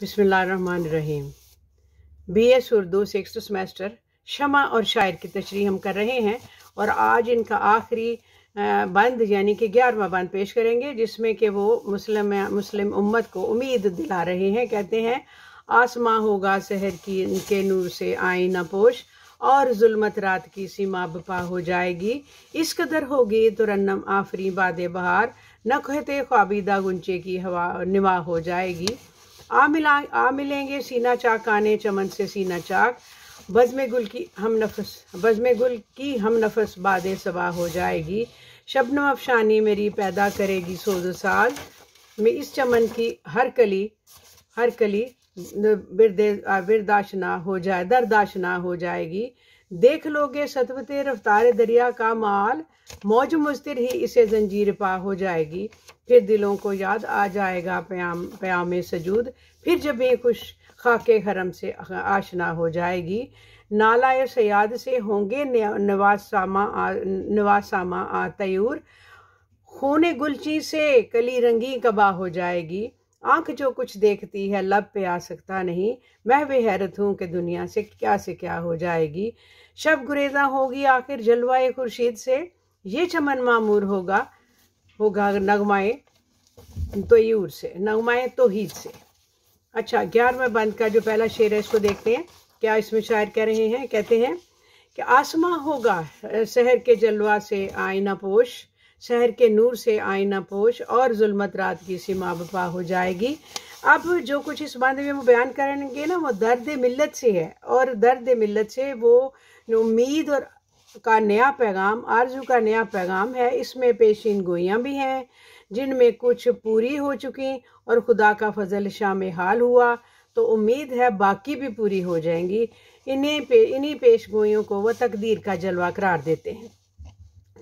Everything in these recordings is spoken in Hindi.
बिसमीम B S Urdu six semester शमा और शायर की तशरी हम कर रहे हैं और आज इनका आखिरी बंद यानी कि ग्यारहवा बंद पेश करेंगे जिसमें कि वो मुस्लिम मुस्लिम उम्मत को उम्मीद दिला रहे हैं कहते हैं आसमां होगा शहर की के नूर से न पोश और जुल्मत रात की सीमा बपा हो जाएगी इस कदर होगी तो रन्नम आफरी बाद बहार न कहते ख्वाबीदा गुंचे की हवा निवाह हो जाएगी आ मिला आ मिलेंगे सीना चाक आने चमन से सीना चाक बज़म गुल की हम नफस बज़म गुल की हम नफस बाद सबा हो जाएगी शबनम अफशानी मेरी पैदा करेगी सोजो साल में इस चमन की हर कली हर कली बिरदे बिरदाशना हो जाए दरदाशना हो जाएगी देख लोगे सतवते रफ्तार दरिया का माल मौज मुस्तिर ही इसे जंजीर पा हो जाएगी फिर दिलों को याद आ जाएगा प्याम प्याम सजूद फिर जब ये खुश खाके हरम से आशना हो जाएगी नाला सयाद से होंगे नवासामा नवासामा आ तयूर खून गुलची से कली रंगी कबा हो जाएगी आंख जो कुछ देखती है लब पे आ सकता नहीं मैं भी हैरत हूँ कि दुनिया से क्या से क्या हो जाएगी शब गुरेजा होगी आखिर जलवाए खुर्शीद से ये चमन मामूर होगा होगा नगमाए तोयूर से नगमाए तोहीद से अच्छा ग्यारहवें बंद का जो पहला शेर है इसको देखते हैं क्या इसमें शायर कह रहे हैं कहते हैं कि आसमां होगा शहर के जलवा से आईना पोश शहर के नूर से आईना पोश और जुलमत रात की सीमा बपा हो जाएगी अब जो कुछ इस बंद में वो बयान करेंगे ना वो दर्द मिलत से है और दर्द मिलत से वो उम्मीद और का नया पैगाम आरजू का नया पैगाम है इसमें पेशीन गोइयाँ भी हैं जिनमें कुछ पूरी हो चुकी और खुदा का फजल शाम हाल हुआ तो उम्मीद है बाकी भी पूरी हो जाएंगी इन्हीं पे इन्हीं पेश गोइयों को वह तकदीर का जलवा करार देते हैं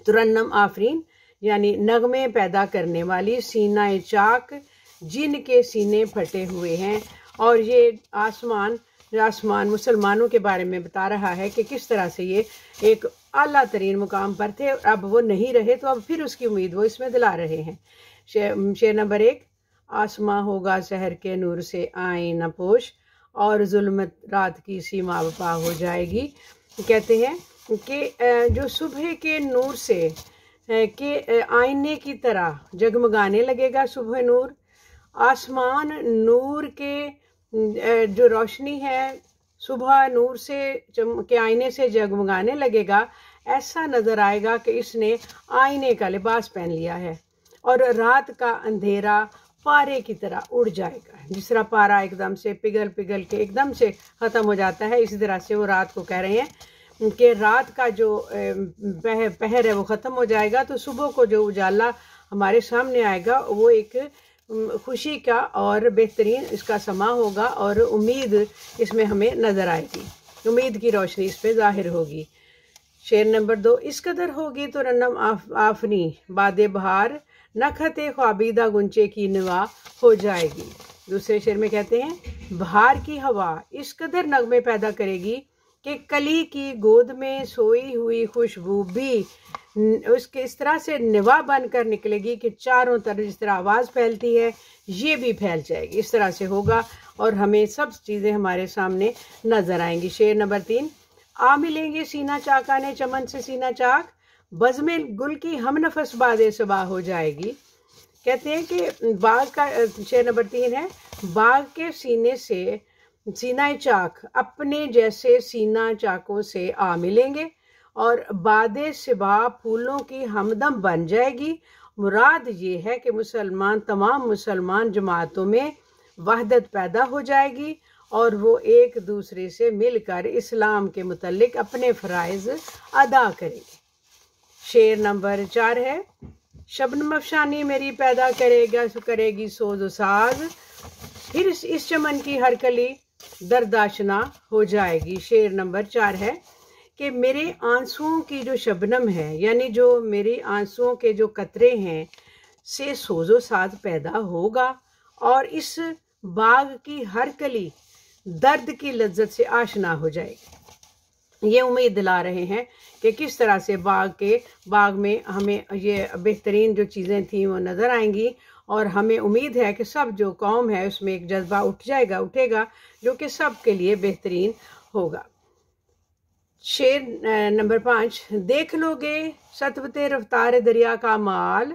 तुरन्नम आफरीन यानी नगमे पैदा करने वाली सीनाए चाक जिन के सीने फटे हुए हैं और ये आसमान आसमान मुसलमानों के बारे में बता रहा है कि किस तरह से ये एक अला तरीन मुकाम पर थे अब वो नहीं रहे तो अब फिर उसकी उम्मीद वो इसमें दिला रहे हैं शेर शे नंबर एक आसमां होगा शहर के नूर से आए न पोश और जुल्मत रात की सीमा वपा हो जाएगी कहते हैं कि जो सुबह के नूर से कि आईने की तरह जगमगाने लगेगा सुबह नूर आसमान नूर के जो रोशनी है सुबह नूर से के आईने से जगमगाने लगेगा ऐसा नज़र आएगा कि इसने आईने का लिबास पहन लिया है और रात का अंधेरा पारे की तरह उड़ जाएगा जिस तरह पारा एकदम से पिघल पिघल के एकदम से ख़त्म हो जाता है इसी तरह से वो रात को कह रहे हैं कि रात का जो पह, पहर है वो ख़त्म हो जाएगा तो सुबह को जो उजाला हमारे सामने आएगा वो एक खुशी का और बेहतरीन इसका समा होगा और उम्मीद इसमें हमें नज़र आएगी उम्मीद की रोशनी इस पर ज़ाहिर होगी शेर नंबर दो इस कदर होगी तो रनम आफ, आफनी बाद बहार न खते ख्वाबीदा गुंचे की नवा हो जाएगी दूसरे शेर में कहते हैं बहार की हवा इस कदर नगमे पैदा करेगी कि कली की गोद में सोई हुई खुशबू भी उसके इस तरह से निवा बनकर निकलेगी कि चारों तरफ जिस तरह आवाज़ फैलती है ये भी फैल जाएगी इस तरह से होगा और हमें सब चीज़ें हमारे सामने नजर आएंगी शेर नंबर तीन आ मिलेंगे सीना चाका ने चमन से सीना चाक बजमे गुल की हम नफस बाद सबा हो जाएगी कहते हैं कि बाग का शेर नंबर तीन है बाग के सीने से सीना चाक अपने जैसे सीना चाकों से आ मिलेंगे और बाद सिबा फूलों की हमदम बन जाएगी मुराद ये है कि मुसलमान तमाम मुसलमान जमातों में वहदत पैदा हो जाएगी और वो एक दूसरे से मिलकर इस्लाम के मतलब अपने फ़रज़ अदा करेंगे शेर नंबर चार है शबनम अफशानी मेरी पैदा करेगा करेगी सोज साज फिर इस चमन की हरकली दर्दाशना हो जाएगी शेर नंबर चार है कि मेरे आंसुओं की जो शबनम है यानी जो मेरे आंसुओं के जो कतरे हैं से सोजो साज पैदा होगा और इस बाग की हर कली दर्द की लज्जत से आशना हो जाएगी ये उम्मीद दिला रहे हैं कि किस तरह से बाग के बाग में हमें ये बेहतरीन जो चीज़ें थी वो नज़र आएंगी और हमें उम्मीद है कि सब जो कौम है उसमें एक जज्बा उठ जाएगा उठेगा जो कि सब के लिए बेहतरीन होगा शेर नंबर पाँच देख लोगे सतवते रफ्तार दरिया का माल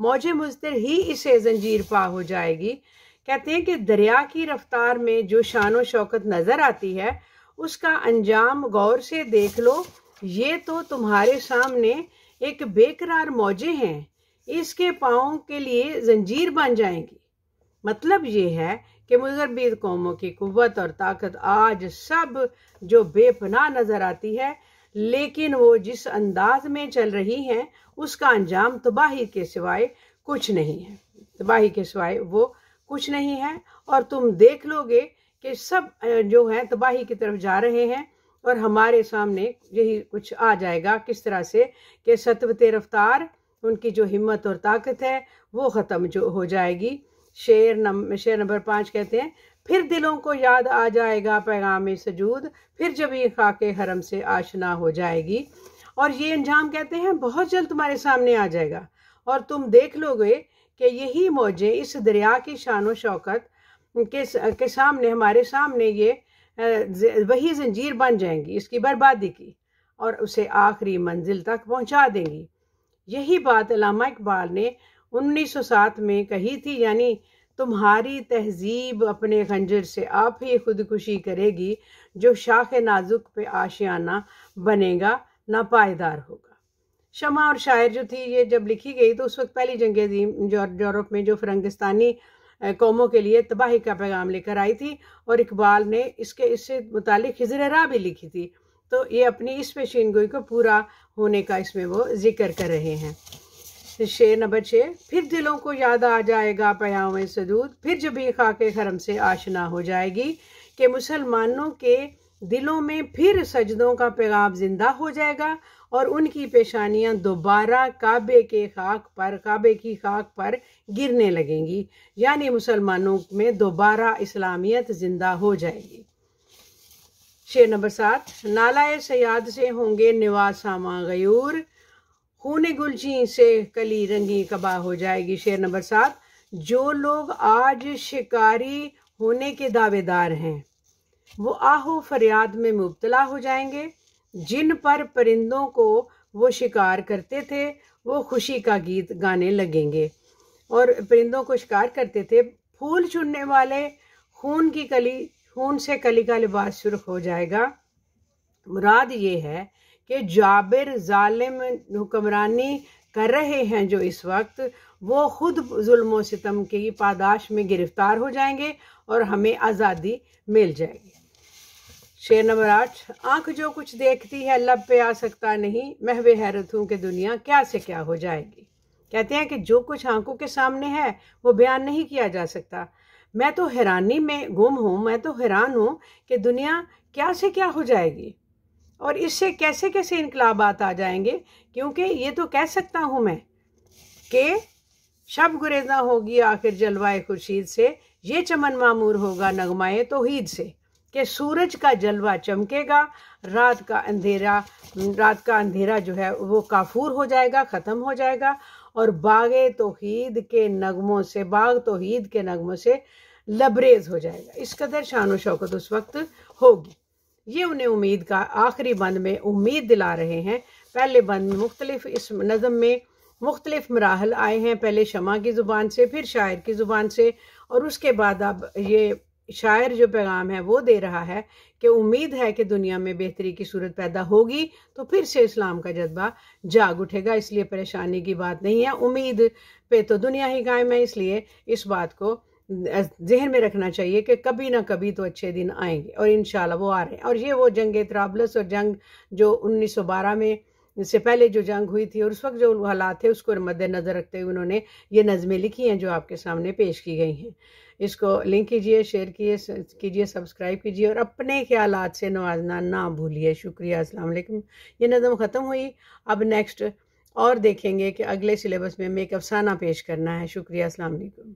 मौजे मुजतर ही इसे जंजीर पा हो जाएगी कहते हैं कि दरिया की रफ्तार में जो शान शौकत नज़र आती है उसका अंजाम गौर से देख लो ये तो तुम्हारे सामने एक बेकरार मौजे हैं इसके पाँव के लिए जंजीर बन जाएंगी मतलब ये है कि मुजरबीद कौमों की कुत और ताकत आज सब जो बेपनाह नज़र आती है लेकिन वो जिस अंदाज में चल रही हैं उसका अंजाम तबाही के सिवाय कुछ नहीं है तबाही के सिवाय वो कुछ नहीं है और तुम देख लोगे कि सब जो है तबाही की तरफ जा रहे हैं और हमारे सामने यही कुछ आ जाएगा किस तरह से कि सतवते रफ्तार उनकी जो हिम्मत और ताकत है वो ख़त्म जो हो जाएगी शेर नम शेर नंबर पाँच कहते हैं फिर दिलों को याद आ जाएगा पैगाम सजूद फिर जब ये खाक हरम से आशना हो जाएगी और ये अंजाम कहते हैं बहुत जल्द तुम्हारे सामने आ जाएगा और तुम देख लोगे कि यही मौजें इस दरिया की शान शौकत के के सामने हमारे सामने ये वही जंजीर बन जाएंगी इसकी बर्बादी की और उसे आखिरी मंजिल तक पहुंचा देंगी यही बात अलामा इकबाल ने 1907 में कही थी यानी तुम्हारी तहजीब अपने खंजर से आप ही खुदकुशी करेगी जो शाख नाजुक पे आशियाना बनेगा ना पायदार होगा शमा और शायर जो थी ये जब लिखी गई तो उस वक्त पहली जंग अजीम यूरोप में जो फ्रंगिस्तानी कौमों के लिए तबाही का पैगाम लेकर आई थी और इकबाल ने इसके इससे मुतल हिजरा राह भी लिखी थी तो ये अपनी इस पेशीन गोई को पूरा होने का इसमें वो जिक्र कर रहे हैं शेर तो नंबर छः फिर दिलों को याद आ जाएगा पयाव सदूद फिर जब ये खाक हरम से आशना हो जाएगी कि मुसलमानों के दिलों में फिर सजदों का पैगाम जिंदा हो जाएगा और उनकी पेशानियां दोबारा काबे के खाक पर काबे की खाक पर गिरने लगेंगी यानी मुसलमानों में दोबारा इस्लामियत ज़िंदा हो जाएगी शेर नंबर सात नाला सयाद से होंगे निवासामा गयूर खून गुलची से कली रंगी कबा हो जाएगी शेर नंबर सात जो लोग आज शिकारी होने के दावेदार हैं वो आहो फरियाद में मुबतला हो जाएंगे जिन पर परिंदों को वो शिकार करते थे वो खुशी का गीत गाने लगेंगे और परिंदों को शिकार करते थे फूल चुनने वाले खून की कली खून से कली का लिबास सुर्ख हो जाएगा मुराद ये है कि जाबिर जालिम हुक्मरानी कर रहे हैं जो इस वक्त वो खुद जुल्मों सितम की पादाश में गिरफ्तार हो जाएंगे और हमें आज़ादी मिल जाएगी शेर नंबर आठ आंख जो कुछ देखती है लब पे आ सकता नहीं मैं वे हैरत हूँ कि दुनिया क्या से क्या हो जाएगी कहते हैं कि जो कुछ आंखों के सामने है वो बयान नहीं किया जा सकता मैं तो हैरानी में गुम हूँ मैं तो हैरान हूँ कि दुनिया क्या से क्या हो जाएगी और इससे कैसे कैसे इनकलाबात आ जाएंगे क्योंकि ये तो कह सकता हूँ मैं कि शब गुरेजा होगी आखिर जलवाए खुर्शीद से ये चमन मामूर होगा नगमाए तोहीद से कि सूरज का जलवा चमकेगा रात का अंधेरा रात का अंधेरा जो है वो काफूर हो जाएगा ख़त्म हो जाएगा और बाग तोहीद के नगमों से बाग तोहीद के नगमों से लबरेज हो जाएगा इस कदर शान व शौकत उस वक्त होगी ये उन्हें उम्मीद का आखिरी बंद में उम्मीद दिला रहे हैं पहले बंद मुख्तलिफ इस नज़म में मुख्तलिफ मराहल आए हैं पहले शमा की ज़ुबान से फिर शायर की ज़ुबान से और उसके बाद अब ये शायर जो पैगाम है वो दे रहा है कि उम्मीद है कि दुनिया में बेहतरी की सूरत पैदा होगी तो फिर से इस्लाम का जज्बा जाग उठेगा इसलिए परेशानी की बात नहीं है उम्मीद पे तो दुनिया ही कायम है इसलिए इस बात को जहन में रखना चाहिए कि कभी ना कभी तो अच्छे दिन आएंगे और इन वो आ रहे हैं और ये वो जंग त्राबलस और जंग जो 1912 में से पहले जो जंग हुई थी और उस वक्त जो हालात थे उसको मद्देनज़र रखते हुए उन्होंने ये नज़में लिखी हैं जो आपके सामने पेश की गई हैं इसको लिंक कीजिए शेयर कीजिए कीजिए सब्सक्राइब कीजिए और अपने ख्याल से नवाजना ना भूलिए शुक्रिया असलम ये नज़म ख़त्म हुई अब नेक्स्ट और देखेंगे कि अगले सिलेबस में मैं एक अफसाना पेश करना है शुक्रिया असलकुम